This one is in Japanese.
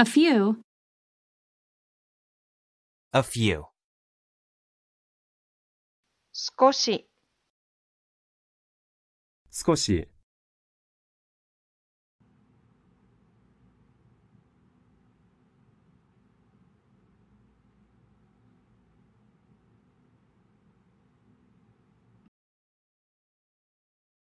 A few. A few. 少し少し